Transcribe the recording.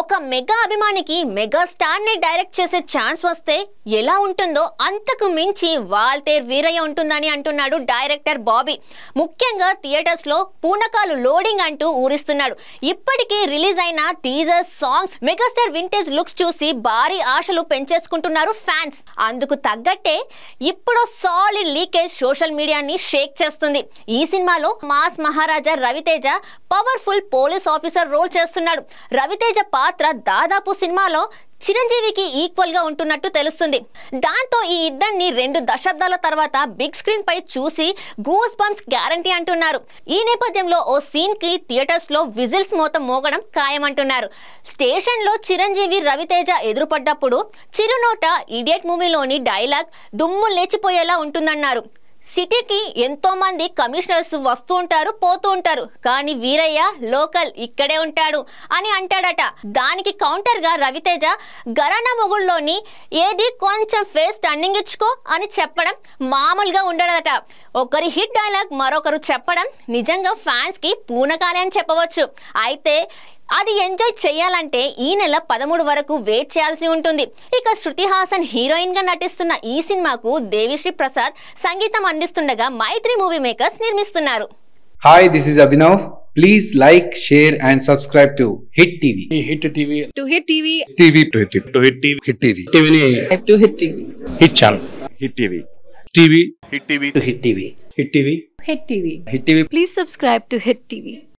ఒక మెగా అభిమానికి mega star ని డైరెక్ట్ చేసే ఛాన్స్ వస్తే ఎలా ఉంటుందో అంతకు మించి వాల్తేర్ వీరయ్య ఉంటుందని అంటున్నాడు డైరెక్టర్ బాబీ ముఖ్యంగా థియేటర్స్ లో పూనకాలు లోడింగ్ అంటూ ఊరిస్తున్నాడు ఇప్పటికే రిలీజ్ అయిన teasers songs megastar vintage looks చూసి భారీ ఆశలు పెంచేసుకుంటున్నారు ఫ్యాన్స్ అందుకు తగ్గట్టే ఇప్పుడు సాలిడ్ లీకేజ్ సోషల్ మీడియాని షేక్ చేస్తుంది ఈ సినిమాలో mass Maharaja Ravi Teja powerful police officer role చేస్తున్నాడు రవితేజ పాత్ర దాదాపు సినిమాలో చిరంజీవికి ఈక్వల్ గా ఉంటున్నట్టు తెలుస్తుంది దాంతో ఈ ఇద్దరిని రెండు దశాబ్దాల తర్వాత బిగ్ స్క్రీన్ పై చూసి గూస్ బంప్స్ గ్యారంటీ అంటున్నారు ఈ నేపథ్యంలో ఓ సీన్ కి థియేటర్స్ లో విజిల్స్ మూత మోగడం ఖాయమంటున్నారు స్టేషన్ లో చిరంజీవి రవితేజ ఎదురుపడ్డప్పుడు చిరునోట ఇడియట్ మూవీలోని డైలాగ్ దుమ్ము లేచిపోయేలా ఉంటుందన్నారు సిటీకి ఎంతో మంది కమిషనర్స్ వస్తూ ఉంటారు పోతూ ఉంటారు కానీ వీరయ్య లోకల్ ఇక్కడే ఉంటాడు అని అంటాడట దానికి కౌంటర్ గా రవితేజ గరణ ముగుల్లోని ఏది కొంచెం ఫేస్ టర్నింగ్ ఇచ్చుకో అని చెప్పడం మామూలుగా ఉండడట ఒకరి హిట్ డైలాగ్ మరొకరు చెప్పడం నిజంగా ఫ్యాన్స్ కి పూనకాలే అని చెప్పవచ్చు అయితే అది ఎంజాయ్ చేయాలంటే ఈ నెల పదమూడు వరకు వెయిట్ చేయాల్సి ఉంటుంది ఇక శృతి హాసన్ హీరోయిన్ గా నటిస్తున్న ఈ సినిమాకు దేవిశ్రీ ప్రసాద్ సంగీతం అందిస్తుండగా మైత్రి మూవీ మేకర్స్ నిర్మిస్తున్నారు hi this is Abhinav please like share and subscribe to hit TV hit TV to hit TV TV to hit TV to hit TV hit TV టీవీని to hit TV hit channel hit TV TV hit TV to hit TV hit TV hit TV hit TV please subscribe to hit TV